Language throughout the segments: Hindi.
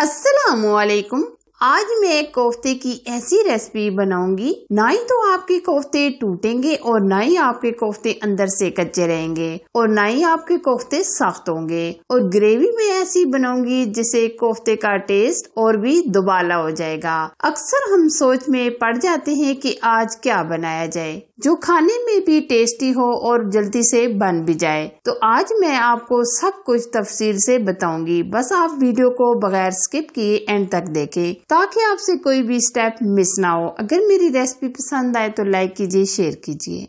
असलकुम आज मैं कोफ्ते की ऐसी रेसिपी बनाऊंगी ना ही तो आपके कोफ्ते टूटेंगे और ना ही आपके कोफ्ते अंदर से कच्चे रहेंगे और ना ही आपके कोफ्ते सख्त होंगे और ग्रेवी में ऐसी बनाऊंगी जिसे कोफ्ते का टेस्ट और भी दुबाला हो जाएगा अक्सर हम सोच में पड़ जाते हैं कि आज क्या बनाया जाए जो खाने में भी टेस्टी हो और जल्दी से बन भी जाए तो आज मैं आपको सब कुछ तफसील से बताऊंगी बस आप वीडियो को बगैर स्किप किए एंड तक देखें ताकि आपसे कोई भी स्टेप मिस ना हो अगर मेरी रेसिपी पसंद आए तो लाइक कीजिए शेयर कीजिए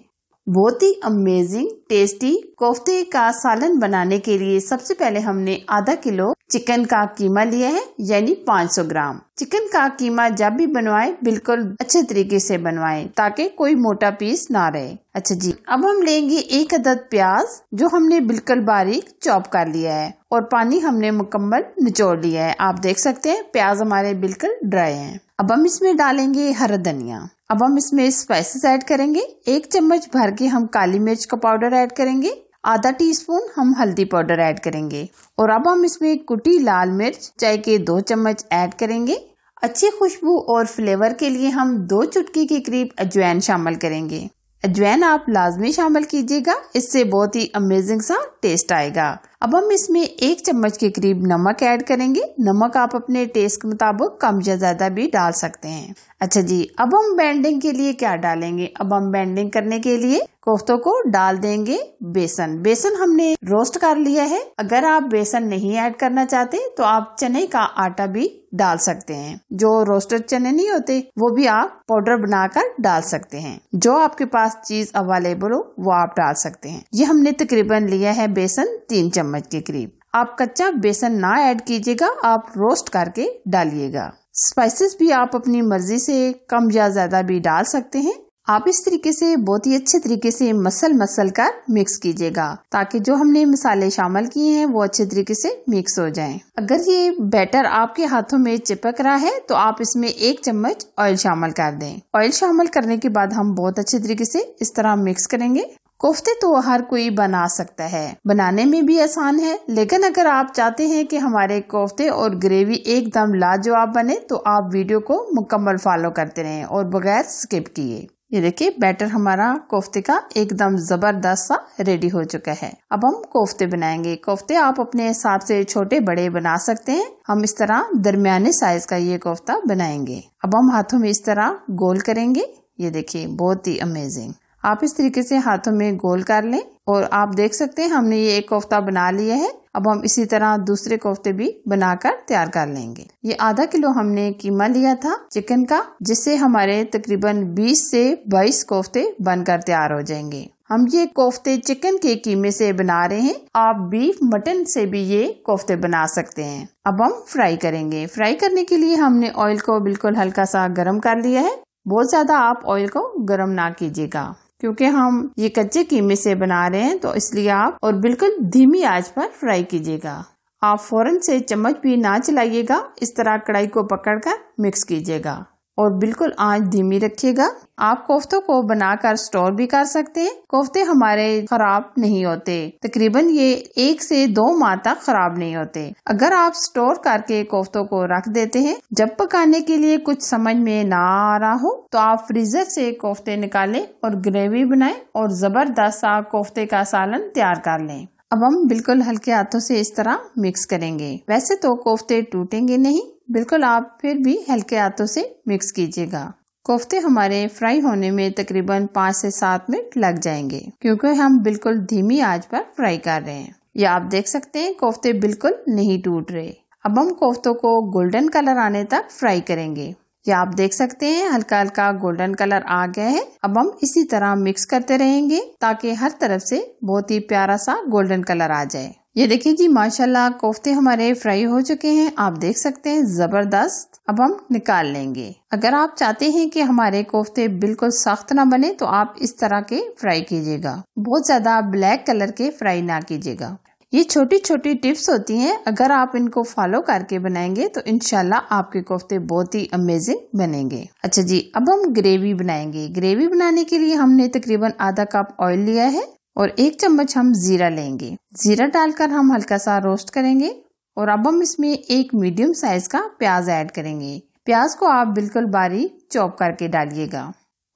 बहुत ही अमेजिंग टेस्टी कोफ्ते का सालन बनाने के लिए सबसे पहले हमने आधा किलो चिकन का कीमा लिया है यानी 500 ग्राम चिकन का कीमा जब भी बनवाए बिल्कुल अच्छे तरीके से बनवाएं ताकि कोई मोटा पीस ना रहे अच्छा जी अब हम लेंगे एक अदद प्याज जो हमने बिल्कुल बारीक चॉप कर लिया है और पानी हमने मुकम्मल निचोड़ लिया है आप देख सकते हैं प्याज हमारे बिल्कुल ड्राई है अब हम इसमें डालेंगे हरा धनिया अब हम इसमें स्पाइसेस ऐड करेंगे एक चम्मच भर के हम काली मिर्च का पाउडर ऐड करेंगे आधा टीस्पून हम हल्दी पाउडर ऐड करेंगे और अब हम इसमें कुटी लाल मिर्च चाय के दो चम्मच ऐड करेंगे अच्छी खुशबू और फ्लेवर के लिए हम दो चुटकी के करीब अजवैन शामिल करेंगे अजवैन आप लाजमी शामिल कीजिएगा इससे बहुत ही अमेजिंग सा टेस्ट आएगा अब हम इसमें एक चम्मच के करीब नमक ऐड करेंगे नमक आप अपने टेस्ट के मुताबिक कम या ज़्यादा भी डाल सकते हैं अच्छा जी अब हम बैंडिंग के लिए क्या डालेंगे अब हम बैंडिंग करने के लिए कोफ्तों को डाल देंगे बेसन बेसन हमने रोस्ट कर लिया है अगर आप बेसन नहीं ऐड करना चाहते तो आप चने का आटा भी डाल सकते हैं जो रोस्टेड चने नहीं होते वो भी आप पाउडर बनाकर डाल सकते हैं जो आपके पास चीज अवेलेबल हो वो आप डाल सकते हैं ये हमने तकरीबन लिया है बेसन तीन चम्मच चम्मच के करीब आप कच्चा बेसन ना ऐड कीजिएगा आप रोस्ट करके डालिएगा स्पाइसेस भी आप अपनी मर्जी से कम या ज्यादा भी डाल सकते हैं आप इस तरीके से बहुत ही अच्छे तरीके से मसल मसल कर मिक्स कीजिएगा ताकि जो हमने मसाले शामिल किए हैं वो अच्छे तरीके से मिक्स हो जाएं। अगर ये बैटर आपके हाथों में चिपक रहा है तो आप इसमें एक चम्मच ऑयल शामिल कर दें ऑयल शामिल करने के बाद हम बहुत अच्छे तरीके से इस तरह मिक्स करेंगे कोफ्ते तो हर कोई बना सकता है बनाने में भी आसान है लेकिन अगर आप चाहते हैं कि हमारे कोफ्ते और ग्रेवी एकदम लाजवाब बने तो आप वीडियो को मुकम्मल फॉलो करते रहें और बगैर स्किप किए ये देखिए बैटर हमारा कोफ्ते का एकदम जबरदस्त सा रेडी हो चुका है अब हम कोफ्ते बनाएंगे कोफ्ते आप अपने हिसाब से छोटे बड़े बना सकते हैं हम इस तरह दरमियाने साइज का ये कोफ्ता बनाएंगे अब हम हाथों में इस तरह गोल करेंगे ये देखिए बहुत ही अमेजिंग आप इस तरीके से हाथों में गोल कर लें और आप देख सकते हैं हमने ये एक कोफ्ता बना लिया है अब हम इसी तरह दूसरे कोफ्ते भी बनाकर तैयार कर लेंगे ये आधा किलो हमने कीमा लिया था चिकन का जिससे हमारे तकरीबन 20 से 22 कोफ्ते बनकर तैयार हो जाएंगे हम ये कोफ्ते चिकन के कीमे से बना रहे हैं आप बीफ मटन से भी ये कोफ्ते बना सकते हैं अब हम फ्राई करेंगे फ्राई करने के लिए हमने ऑयल को बिल्कुल हल्का सा गर्म कर लिया है बहुत ज्यादा आप ऑयल को गर्म ना कीजिएगा क्योंकि हम ये कच्चे कीमे से बना रहे हैं तो इसलिए आप और बिल्कुल धीमी आंच पर फ्राई कीजिएगा आप फौरन से चम्मच भी ना चलाइएगा इस तरह कढ़ाई को पकड़कर मिक्स कीजिएगा और बिल्कुल आंच धीमी रखिएगा आप कोफ्तों को बनाकर स्टोर भी कर सकते हैं कोफ्ते हमारे खराब नहीं होते तकरीबन ये एक से दो माह तक खराब नहीं होते अगर आप स्टोर करके कोफ्तों को रख देते हैं जब पकाने के लिए कुछ समझ में ना आ रहा हो तो आप फ्रीजर से कोफ्ते निकालें और ग्रेवी बनाएं और जबरदस्त सा कोफ्ते का सालन तैयार कर लें अब हम बिल्कुल हल्के हाथों से इस तरह मिक्स करेंगे वैसे तो कोफ्ते टूटेंगे नहीं बिल्कुल आप फिर भी हल्के हाथों से मिक्स कीजिएगा कोफ्ते हमारे फ्राई होने में तकरीबन पाँच से सात मिनट लग जाएंगे क्योंकि हम बिल्कुल धीमी आंच पर फ्राई कर रहे हैं ये आप देख सकते हैं कोफ्ते बिल्कुल नहीं टूट रहे अब हम कोफ्तों को गोल्डन कलर आने तक फ्राई करेंगे ये आप देख सकते हैं हल्का हल्का गोल्डन कलर आ गया है अब हम इसी तरह मिक्स करते रहेंगे ताकि हर तरफ से बहुत ही प्यारा सा गोल्डन कलर आ जाए ये देखिए जी माशाल्लाह कोफ्ते हमारे फ्राई हो चुके हैं आप देख सकते हैं ज़बरदस्त अब हम निकाल लेंगे अगर आप चाहते हैं कि हमारे कोफ्ते बिल्कुल सख्त ना बने तो आप इस तरह के फ्राई कीजिएगा बहुत ज़्यादा ब्लैक कलर के फ्राई ना कीजिएगा ये छोटी छोटी टिप्स होती हैं अगर आप इनको फॉलो करके बनाएंगे तो इनशाला आपके कोफ्ते बहुत ही अमेजिंग बनेंगे अच्छा जी अब हम ग्रेवी बनाएंगे ग्रेवी बनाने के लिए हमने तकरीबन आधा कप ऑयल लिया है और एक चम्मच हम ज़ीरा लेंगे ज़ीरा डालकर हम हल्का सा रोस्ट करेंगे और अब हम इसमें एक मीडियम साइज़ का प्याज ऐड करेंगे प्याज को आप बिल्कुल बारीक चॉप करके डालिएगा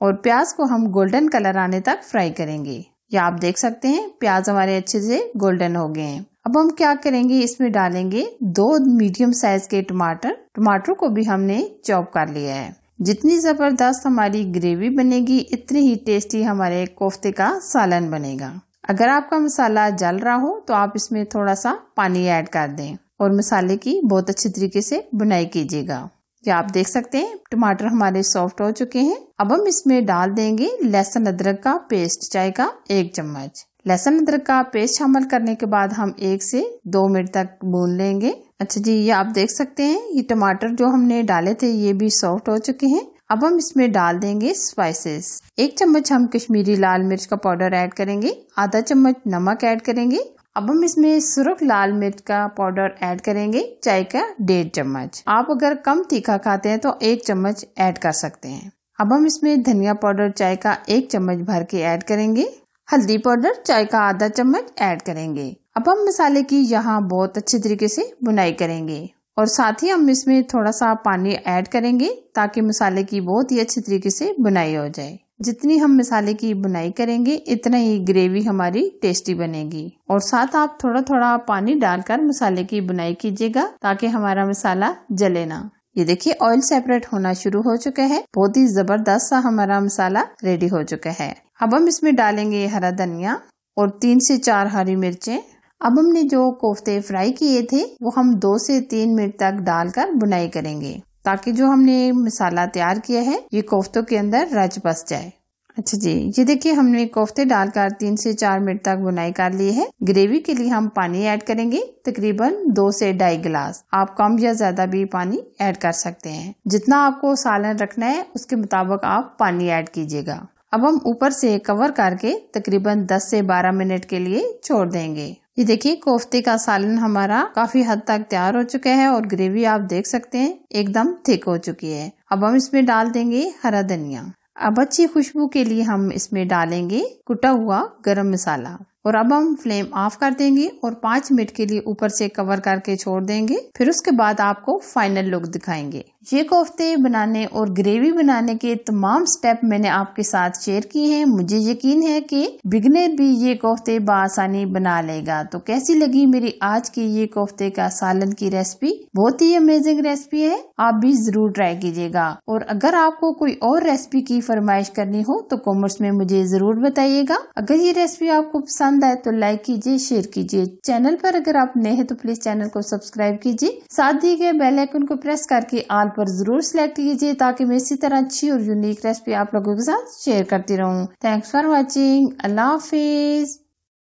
और प्याज को हम गोल्डन कलर आने तक फ्राई करेंगे या आप देख सकते हैं प्याज हमारे अच्छे से गोल्डन हो गए हैं अब हम क्या करेंगे इसमें डालेंगे दो मीडियम साइज के टमाटर टमाटर को भी हमने चॉप कर लिया है जितनी ज़बरदस्त हमारी ग्रेवी बनेगी इतनी ही टेस्टी हमारे कोफ्ते का सालन बनेगा अगर आपका मसाला जल रहा हो तो आप इसमें थोड़ा सा पानी ऐड कर दें और मसाले की बहुत अच्छी तरीके से बुनाई कीजिएगा क्या आप देख सकते हैं टमाटर हमारे सॉफ्ट हो चुके हैं अब हम इसमें डाल देंगे लहसुन अदरक का पेस्ट चाय का एक चम्मच लहसुन अदरक का पेस्ट शामिल करने के बाद हम एक से दो मिनट तक भून लेंगे अच्छा जी ये आप देख सकते हैं ये टमाटर जो हमने डाले थे ये भी सॉफ्ट हो चुके हैं अब हम इसमें डाल देंगे स्पाइसेस एक चम्मच हम कश्मीरी लाल मिर्च का पाउडर ऐड करेंगे आधा चम्मच नमक ऐड करेंगे अब हम इसमें सुरख लाल मिर्च का पाउडर ऐड करेंगे चाय का डेढ़ चम्मच आप अगर कम तीखा खाते हैं तो एक चम्मच ऐड कर सकते हैं अब हम इसमें धनिया पाउडर चाय का एक चम्मच भर के ऐड करेंगे हल्दी पाउडर चाय का आधा चम्मच ऐड करेंगे अब हम मसाले की यहाँ बहुत अच्छे तरीके से बुनाई करेंगे और साथ ही हम इसमें थोड़ा सा पानी ऐड करेंगे ताकि मसाले की बहुत ही अच्छी तरीके से बुनाई हो जाए जितनी हम मसाले की बुनाई करेंगे इतना ही ग्रेवी हमारी टेस्टी बनेगी और साथ आप थोड़ा थोड़ा पानी डालकर मसाले की बुनाई कीजिएगा ताकि हमारा मसाला जले ना ये देखिए ऑयल सेपरेट होना शुरू हो चुका है बहुत ही जबरदस्त सा हमारा मसाला रेडी हो चुका है अब हम इसमें डालेंगे हरा धनिया और तीन से चार हरी मिर्चें अब हमने जो कोफ्ते फ्राई किए थे वो हम दो से तीन मिनट तक डालकर बुनाई करेंगे ताकि जो हमने मसाला तैयार किया है ये कोफ्तों के अंदर रच बस जाए अच्छा जी ये देखिए हमने कोफ्ते डालकर तीन से चार मिनट तक बुनाई कर ली है ग्रेवी के लिए हम पानी ऐड करेंगे तकरीबन दो से ढाई गिलास आप कम या ज्यादा भी पानी ऐड कर सकते हैं जितना आपको सालन रखना है उसके मुताबिक आप पानी ऐड कीजिएगा अब हम ऊपर से कवर करके तकरीबन 10 से 12 मिनट के लिए छोड़ देंगे ये देखिए कोफ्ते का सालन हमारा काफी हद तक तैयार हो चुका है और ग्रेवी आप देख सकते हैं एकदम थिक हो चुकी है अब हम इसमें डाल देंगे हरा धनिया अब अच्छी खुशबू के लिए हम इसमें डालेंगे कुटा हुआ गरम मसाला और अब हम फ्लेम ऑफ कर देंगे और पांच मिनट के लिए ऊपर से कवर करके छोड़ देंगे फिर उसके बाद आपको फाइनल लुक दिखाएंगे ये कोफ्ते बनाने और ग्रेवी बनाने के तमाम स्टेप मैंने आपके साथ शेयर किए हैं मुझे यकीन है कि बिगनर भी ये कोफ्ते बसानी बना लेगा तो कैसी लगी मेरी आज की ये कोफ्ते का सालन की रेसिपी बहुत ही अमेजिंग रेसिपी है आप भी जरूर ट्राई कीजिएगा और अगर आपको कोई और रेसिपी की फरमाइश करनी हो तो कॉमेंट्स में मुझे जरूर बताइएगा अगर ये रेसिपी आपको पसंद आए तो लाइक कीजिए शेयर कीजिए चैनल पर अगर आप नए हैं तो प्लीज चैनल को सब्सक्राइब कीजिए साथ दिए गए बेलाइकन को प्रेस करके आल पर जरूर सिलेक्ट कीजिए ताकि मैं इसी तरह अच्छी और यूनिक रेसिपी आप लोगों के साथ शेयर करती रहूँ थैंक्स फॉर वॉचिंग अल्लाह हाफिज़